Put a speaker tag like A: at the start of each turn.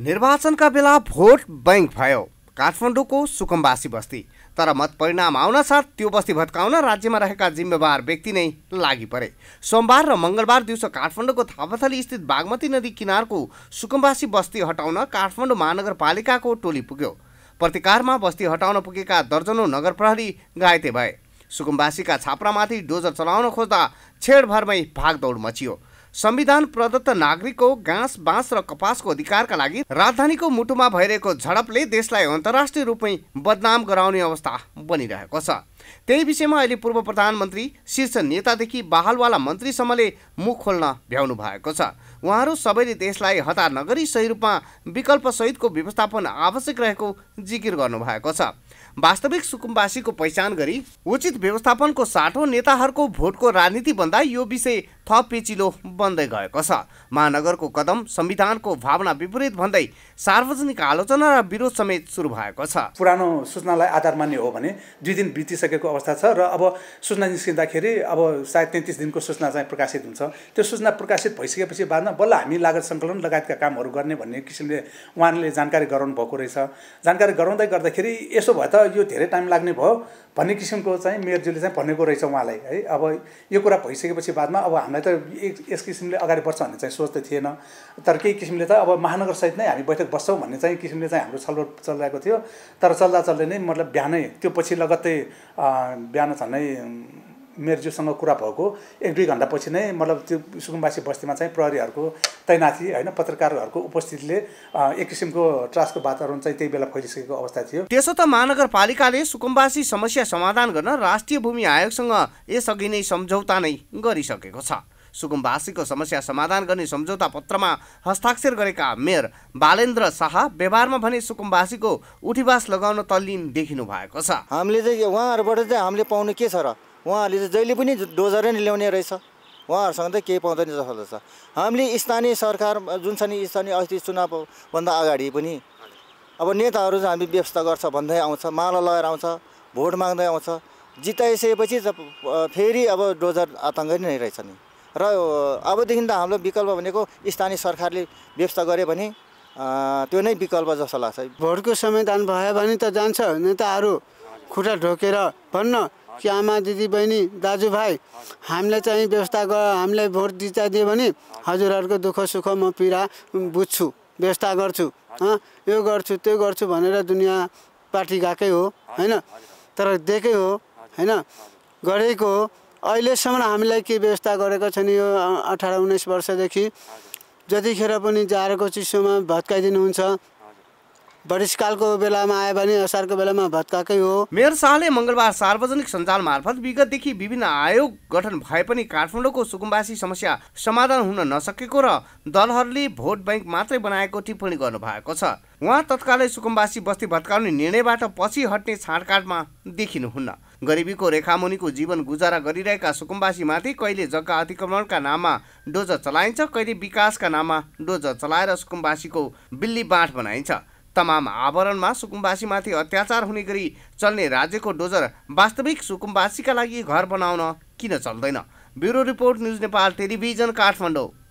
A: निर्वाचनका बेला vote bank भयो काठमाडौँको सुकम्बासी बस्ती तर मतपरिणाम परिणाम आउनसाथ त्यो बस्ती भत्काउन राज्यमा रहेका जिम्मेवार व्यक्ति नै लागि परे सोमबार र मङ्गलबार दिउँसो काठमाडौँको थापाथली स्थित बागमती नदी किनारको सुकम्बासी बस्ती हटाउन काठमाडौँ महानगरपालिकाको टोली पुग्यो प्रतिकारमा बस्ती हटाउन पुगेका दर्जनौँ नगर प्रहरी घाइते भए सुकुम्बासीका छाप्रामाथि डोजर चलाउन खोज्दा छेडभरमै भागदौड मचियो संविधान प्रदत्त नागरिकको घाँस बाँस र कपासको अधिकारका लागि राजधानीको मुटुमा भइरहेको झडपले देशलाई अन्तर्राष्ट्रिय रूपमै बदनाम गराउने अवस्था बनिरहेको छ त्यही विषयमा अहिले पूर्व प्रधानमन्त्री शीर्ष नेतादेखि बहालवाला मन्त्रीसम्मले मुख खोल्न भ्याउनु भएको छ उहाँहरू सबैले देशलाई हतार नगरी सही रूपमा विकल्प सहितको व्यवस्थापन आवश्यक रहेको जिकिर गर्नुभएको छ वास्तविक सुकुम्बासीको पहिचान गरी उचित व्यवस्थापनको साटो नेताहरूको भोटको राजनीति भन्दा यो विषय थप पेचिलो बन्दै गएको छ महानगरको कदम संविधानको भावना विपरीत भन्दै
B: सार्वजनिक आलोचना र विरोध समेत सुरु भएको छ पुरानो सूचनालाई आधार मान्ने हो भने दुई दिन बितिसकेको अवस्था छ र अब सूचना निस्किँदाखेरि अब सायद तेत्तिस दिनको सूचना चाहिँ प्रकाशित हुन्छ त्यो सूचना प्रकाशित भइसकेपछि बादमा बल्ल हामी लागत सङ्कलन लगायतका कामहरू गर्ने भन्ने किसिमले उहाँले जानकारी गराउनु भएको रहेछ जानकारी गराउँदै गर्दाखेरि यसो भए त यो धेरै टाइम लाग्ने भयो भन्ने किसिमको चाहिँ मेयरज्यूले चाहिँ भनेको रहेछ उहाँलाई है अब यो कुरा भइसकेपछि बादमा अब हामीलाई त यस किसिमले अगाडि बढ्छ भन्ने चाहिँ सोच त थिएन तर केही किसिमले त अब महानगरसहित नै हामी बैठक बस्छौँ भन्ने चाहिँ किसिमले चाहिँ हाम्रो छलफल चलिरहेको थियो तर चल्दा चल्दै नै मतलब बिहानै त्यो पछि लगत्तै बिहान झन्नै मेरज्यूसँग कुरा भएको एक दुई घन्टा पछि नै मतलब त्यो सुकुम्बासी बस्तीमा चाहिँ प्रहरीहरूको तैनाथी होइन पत्रकारहरूको उपस्थितिले एक किसिमको त्रासको वातावरण चाहिँ त्यही बेला फैलिसकेको अवस्था थियो
A: त्यसो त महानगरपालिकाले सुकुम्बासी समस्या समाधान गर्न राष्ट्रिय भूमि आयोगसँग यसअघि नै सम्झौता नै गरिसकेको छ सुकुम्बासीको समस्या समाधान गर्ने सम्झौता पत्रमा हस्ताक्षर गरेका मेयर बालेन्द्र शाह व्यवहारमा भने सुकुम्बासीको उठीवास लगाउन तल्लीन देखिनु भएको छ
C: हामीले चाहिँ उहाँहरूबाट चाहिँ हामीले पाउने के छ र उहाँहरूले चाहिँ जहिले पनि डोजरै नै ल्याउने रहेछ उहाँहरूसँग त केही पाउँदैन जस्तो लाग्छ हामीले स्थानीय सरकार जुन छ नि स्थानीय अस्ति चुनावभन्दा अगाडि पनि अब नेताहरू चाहिँ हामी व्यवस्था गर्छ भन्दै आउँछ माला लगाएर आउँछ भोट माग्दै आउँछ जिताइसकेपछि त फेरि अब डोजर आतङ्क नै रहेछ नि र अबदेखि त हाम्रो विकल्प भनेको स्थानीय सरकारले व्यवस्था गऱ्यो भने त्यो नै विकल्प जस्तो लाग्छ
D: भोटको संविधान भयो भने त जान्छ नेताहरू खुट्टा ढोकेर भन्न कि आमा दिदीबहिनी दाजुभाइ हामीले चाहिँ व्यवस्था गर हामीले भोट दिचा दियो भने हजुरहरूको दुःख सुख म पीडा बुझ्छु व्यवस्था गर्छु यो गर्छु त्यो गर्छु भनेर दुनियाँ पार्टी गएकै हो होइन तर दिएकै हो होइन गरेको हो अहिलेसम्म हामीलाई के व्यवस्था गरेको छ नि यो अठार उन्नाइस वर्षदेखि जतिखेर पनि जाडोको चिसोमा भत्काइदिनुहुन्छ वर्षकालको बेलामा आयो भने असारको बेलामा भत्काकै हो मेयर शाहले
A: मङ्गलबार सार्वजनिक सञ्जाल मार्फत विगतदेखि विभिन्न आयोग गठन भए पनि काठमाडौँको सुकुम्बासी समस्या समाधान हुन नसकेको र दलहरूले भोट ब्याङ्क मात्रै बनाएको टिप्पणी गर्नु भएको छ उहाँ तत्कालै सुकुम्बासी बस्ती भत्काउने निर्णयबाट पछि हट्ने छाँटकाटमा देखिनुहुन्न गरिबीको रेखामुनिको जीवन गुजारा गरिरहेका सुकुम्बासीमाथि कहिले जग्गा अतिक्रमणका नाममा डोजर चलाइन्छ कहिले विकासका नाममा डोजर चलाएर सुकुम्बासीको बिल्ली बाँठ बनाइन्छ तमाम आवरणमा सुकुम्बासीमाथि अत्याचार हुने गरी चल्ने राज्यको डोजर वास्तविक सुकुम्बासीका लागि घर बनाउन किन चल्दैन bureau report news Nepal television Kathmandu